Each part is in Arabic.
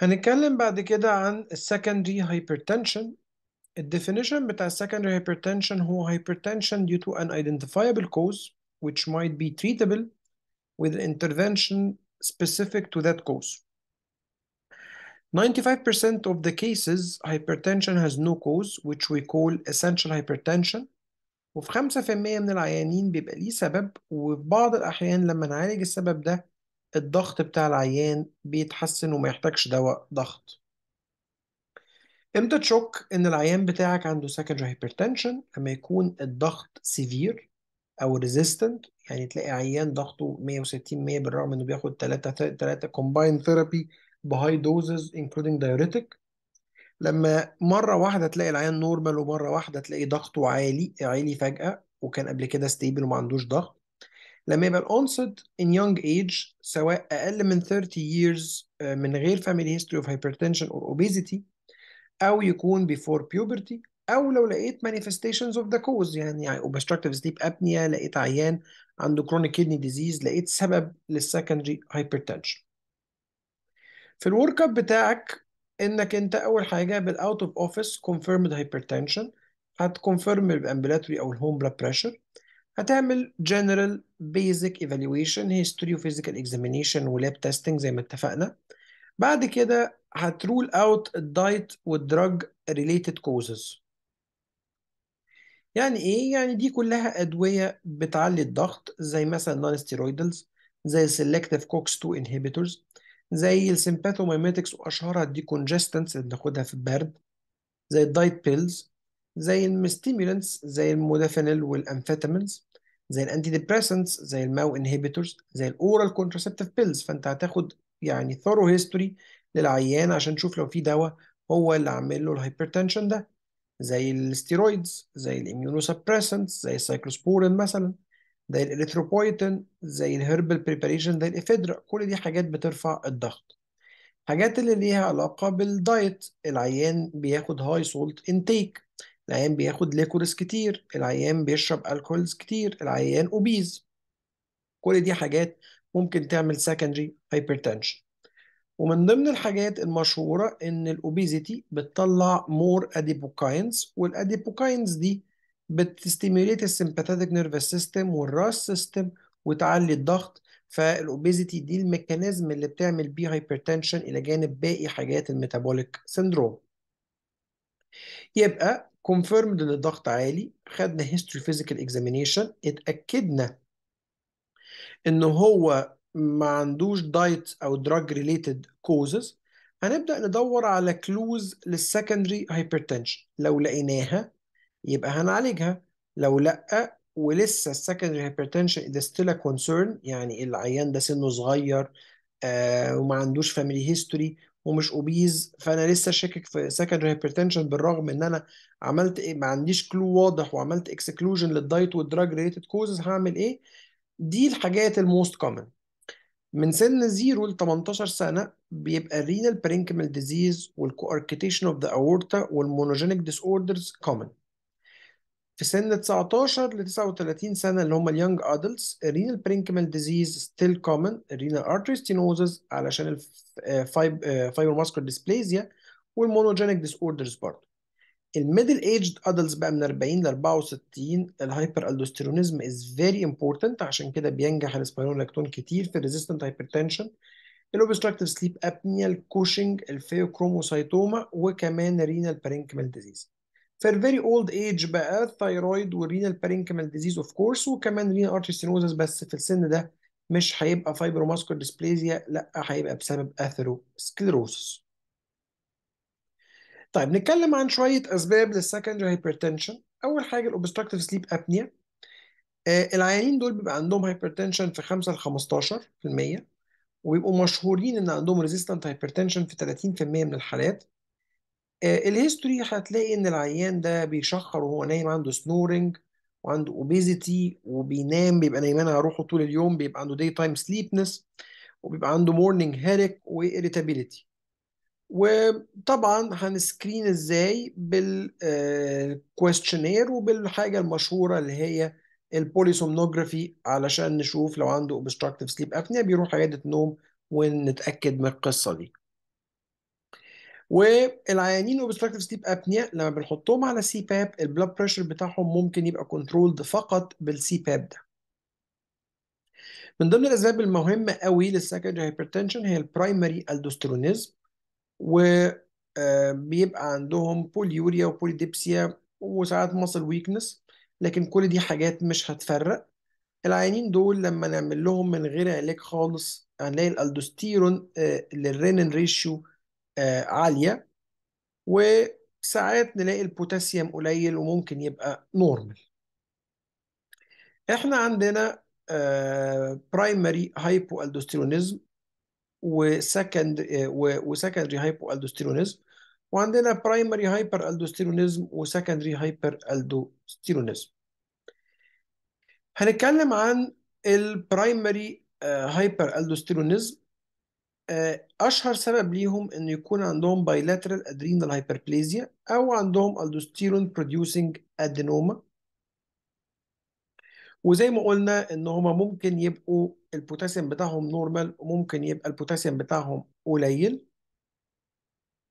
هنتكلم بعد كده عن hypertension هايبرتنشن الديفينيشن بتاع secondary hypertension هو hypertension due to an identifiable cause which might be treatable with intervention specific to that cause. 95% of the cases hypertension has no cause which we call essential hypertension وفي 5% من العيانين بيبقى ليه سبب وفي بعض الأحيان لما نعالج السبب ده الضغط بتاع العيان بيتحسن وما يحتاجش دواء ضغط امتى تشك ان العيان بتاعك عنده secondary hypertension لما يكون الضغط سيفير او resistant يعني تلاقي عيان ضغطه 160 100 بالرغم انه بياخد 3 3 combined therapy بهاي دوزز including diuretic لما مرة واحدة تلاقي العيان نورمال ومرة واحدة تلاقي ضغطه عالي عالي فجأة وكان قبل كده ستيبل وما عندوش ضغط لما يبقى onset in young age سواء أقل من 30 years آه، من غير family history of hypertension or obesity أو يكون before puberty أو لو لقيت manifestations of the cause يعني obstructive sleep apnea لقيت عيان عنده chronic kidney disease لقيت سبب للسكندري hypertension في الورك اب بتاعك انك انت اول حاجه بالاوت اوف اوفيس كونفيرمد هايبرتنشن هتكونفيرم الامبلاتوري او الهوم بلاد بريشر هتعمل جنرال basic evaluation history وphysical examination ولاب testing زي ما اتفقنا بعد كده هترول اوت الدايت والدراج related causes يعني ايه يعني دي كلها ادويه بتعلي الضغط زي مثلا نون ستيرويدلز زي selective كوكس 2 inhibitors زي السيمباثوميميتكس واشهرها دي كونجستنس اللي بناخدها في البرد زي الدايت بيلز زي المستيمولنتس زي المودافينيل والامفيتامينز زي الانتي ديبريسنتس زي الماو انهبيتورز زي الاورال كونتراسبتيف بيلز فانت هتاخد يعني ثورو هيستوري للعيان عشان تشوف لو في دواء هو اللي عامل له الهايبرتنشن ده زي الستيرويدز زي الاميونوسبريسنتس زي السايكلوسبورين مثلا زي الاريثروبويتين زي الهربال بريباريشن زي الافيدرا كل دي حاجات بترفع الضغط حاجات اللي ليها علاقة بالدايت العيان بياخد هاي سولت انتيك العيان بياخد ليكورس كتير العيان بيشرب الكولز كتير العيان اوبيز كل دي حاجات ممكن تعمل سكندري هايبرتنشن ومن ضمن الحاجات المشهورة إن الأوبيزيتي بتطلع مور أديبوكاينز والأديبوكاينز دي بتستيميوليت السمباثيتك نيرفس سيستم والراس سيستم وتعلي الضغط فالأوبيزيتي دي الميكانيزم اللي بتعمل بيه هايبرتنشن إلى جانب باقي حاجات الميتابوليك سيندروم يبقى كونفيرمد ان الضغط عالي خدنا هيستوري فيزيكال اكزامينيشن اتاكدنا ان هو ما عندوش دايت او دراج ريليتد كوزز هنبدا ندور على كلوز للسكندري هايبرتنشن لو لقيناها يبقى هنعالجها لو لا ولسه السكندري هايبرتنشن ده ستيل كونسيرن يعني العيان ده سنه صغير آه وما عندوش فاميلي هيستوري ومش اوبيز فانا لسه شاكك في سكندري هايبرتنشن بالرغم ان انا عملت ايه ما عنديش كلو واضح وعملت اكسكلوجن للدايت والدراج ريليتد كوزز هعمل ايه دي الحاجات الموست كومن من سن 0 ل 18 سنه بيبقى الرينال برينكمال ديزيز والكواركتيشن اوف ذا اورتا والمونوجينيك ديس اوردرز كومن في سن 19 ل 39 سنة اللي هم اليونج ادلتس رينال برينكمال ديزيز ستيل كومن رينال ارتري ستينوزز علشان الفايبر ماسكر ديسبلازيا والمونوجينيك ديس اوردرز برضه الميدل ايجد ادلتس بقى من 40 ل 64 الهايبر الدوستيرونيزم از فيري امبورتنت عشان كده بينجح الاسبايرونلاكتون كتير في الريزيستنت هايبرتنشن الاوبستراكتيف سليب ابنيا الكوشنج الفيوكروموسايتوما وكمان رينال برينكمال ديزيز very اولد ايج بقى الثايرويد والرينال بارينكمال ديزيز اوف كورس وكمان رينال ارتري بس في السن ده مش هيبقى fibromuscular ديسبليزيا لا هيبقى بسبب atherosclerosis. طيب نتكلم عن شويه اسباب للسكندري هايبرتنشن اول حاجه الاوبستراكتيف سليب ابنيا آه العيانين دول بيبقى عندهم هايبرتنشن في 5 ل 15% وبيبقوا مشهورين ان عندهم ريزيستنت هايبرتنشن في 30% من الحالات آه، الهيستوري هتلاقي ان العيان ده بيشخر وهو نايم عنده سنورنج وعنده اوبيزيتي وبينام بيبقى نايمان على روحه طول اليوم بيبقى عنده داي تايم سليبنس وبيبقى عنده مورنينج هيريك وإيريتابيليتي وطبعا هنسكرين ازاي بالكويشنير آه، وبالحاجه المشهوره اللي هي البوليسومنوجرافي علشان نشوف لو عنده اوبستراكتيف سليب ابنيا بيروح عياده نوم ونتاكد من القصه دي والعيانين وبستراكتيف سليب ابنيا لما بنحطهم على سي باب البلاد بريشر بتاعهم ممكن يبقى كنترولد فقط بالسي باب ده من ضمن الاسباب المهمه قوي للسكندري هايبرتنشن هي البرايمري الدوسترونيزم وبيبقى عندهم بوليوريا وبوليديبسيا وساعات مصل ويكنس لكن كل دي حاجات مش هتفرق العيانين دول لما نعمل لهم من غير علاج خالص هنلاقي الالدوستيرون آه، للرينين ريشيو آه، عاليه وساعات نلاقي البوتاسيوم قليل وممكن يبقى نورمال احنا عندنا برايمري هايبو الدوستيرونيزم وسكند وسكندري هايبو الدوستيرونيزم وعندنا برايمري هايبر الدوستيرونيزم وسكندري هايبر الدوستيرونيزم هنتكلم عن البرايمري هايبر الدوستيرونيزم آه، اشهر سبب ليهم انه يكون عندهم bilateral adrenal hyperplasia او عندهم aldosterone producing adenoma وزي ما قلنا ان هما ممكن يبقوا البوتاسيوم بتاعهم نورمال وممكن يبقى البوتاسيوم بتاعهم قليل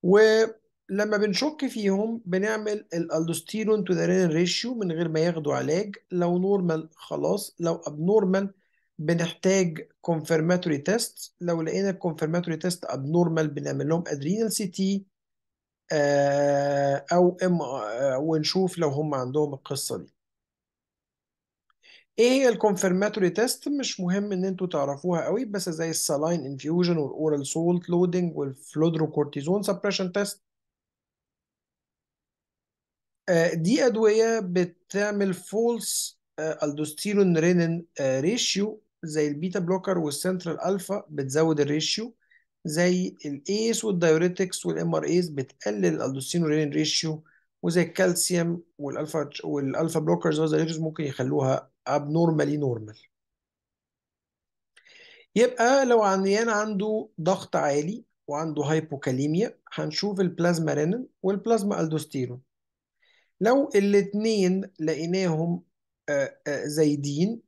ولما بنشك فيهم بنعمل الالدوستيرون تو ذا رينين ريشيو من غير ما ياخدوا علاج لو نورمال خلاص لو ابنورمال بنحتاج كونفيرماتوري تيست لو لقينا الكونفيرماتوري تيست ابنورمال بنعمل لهم ادرينال سي تي او ام آه، ونشوف لو هم عندهم القصه دي ايه هي الكونفيرماتوري تيست مش مهم ان انتوا تعرفوها قوي بس زي السالاين انفيوجن والاورال سولت لودنج والفلودروكورتيزون سبريشن تيست دي ادويه بتعمل فولس آه، الدوستيرون رينين ريشيو آه، زي البيتا بلوكر والسنترال الفا بتزود الريشيو زي الايس والدايوريتكس والام ار ايز بتقلل الالدوستيرون رينين ريشيو وزي الكالسيوم والالفا والالفا بلوكرز والزاليتوز ممكن يخلوها ابنورمالي نورمال يبقى لو عيان عنده ضغط عالي وعنده هايبوكاليميا هنشوف البلازما رينين والبلازما الدوستيرون لو الاتنين لقيناهم آه، آه، زايدين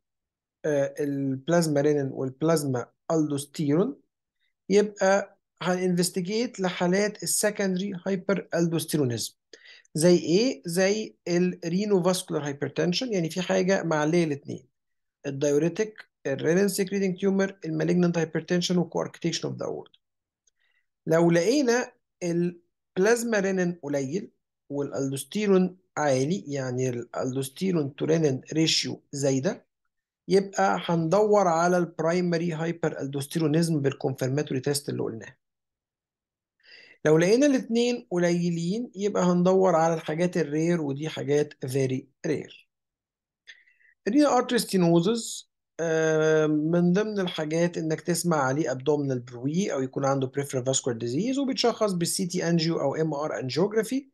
آه، البلازما رينين والبلازما الدوستيرون يبقى هننفستيجيت لحالات السكندري هايبر الدوستيرونيزم زي ايه زي الرينو فاسكولار هايبرتنشن يعني في حاجه معليه الاثنين الدايوريتك الرينين سيكريتنج تيومر المالجننت هايبرتنشن وكواركتيشن اوف ذا اورد لو لقينا البلازما رينين قليل والالدوستيرون عالي يعني الالدوستيرون تورينين ريشيو زايده يبقى هندور على البرايمري هايبر الدوستيرونيزم بالكونفيرماتوري تيست اللي قلناه لو لقينا الاثنين قليلين يبقى هندور على الحاجات الرير ودي حاجات فيري رير رينا ارتستينوزز من ضمن الحاجات انك تسمع عليه abdominal بروي او يكون عنده peripheral vascular disease وبيتشخص بالسي تي انجيو او ام ار انجيوجرافي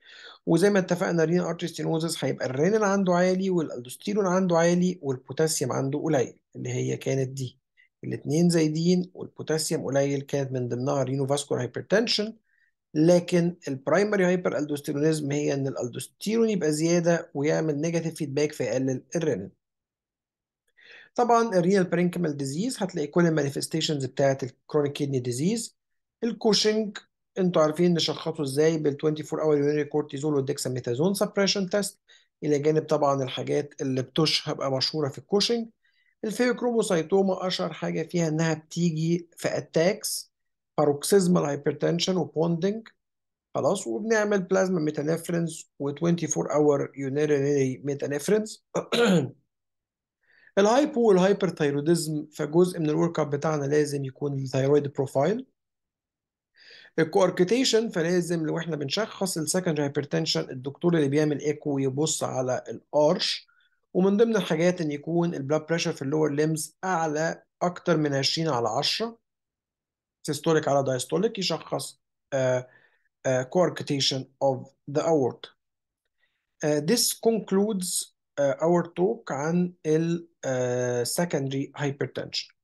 وزي ما اتفقنا رين ارتستينوزس هيبقى الرينال عنده عالي والالدوستيرون عنده عالي والبوتاسيوم عنده قليل اللي هي كانت دي الاثنين زايدين والبوتاسيوم قليل كانت من ضمنها رينو فاسكولار هايبرتنشن لكن البرايمري هايبر الدوستيرونيزم هي ان الالدوستيرون يبقى زياده ويعمل نيجاتيف فيدباك فيقلل الرينين طبعا الرينال برينكمال ديزيز هتلاقي كل المانيفستيشنز بتاعه الكرونيك كيدني ديزيز الكوشنج انتوا عارفين نشخصه ازاي بال 24 اور يوري كورتيزول والديكساميثازون سبريشن تيست الى جانب طبعا الحاجات اللي بتش هبقى مشهوره في الكوشنج الفيوكروموسايتوما اشهر حاجه فيها انها بتيجي في اتاكس باروكسيزمال هايبرتنشن وبوندنج خلاص وبنعمل بلازما ميتانفرنس و24 اور يونيري ميتانفرنس الهايبو والهايبرثايروديزم فجزء من الورك اب بتاعنا لازم يكون الثايرويد بروفايل الكواركتيشن فلازم لو احنا بنشخص السكندري هايبرتنشن الدكتور اللي بيعمل ايكو يبص على الارش ومن ضمن الحاجات ان يكون البلاد بريشر في اللور ليمز اعلى اكتر من 20 على 10 سيستوليك على دايستوليك يشخص آه، آه، coarctation اوف ذا اورت this concludes uh, our talk عن ال uh, secondary hypertension.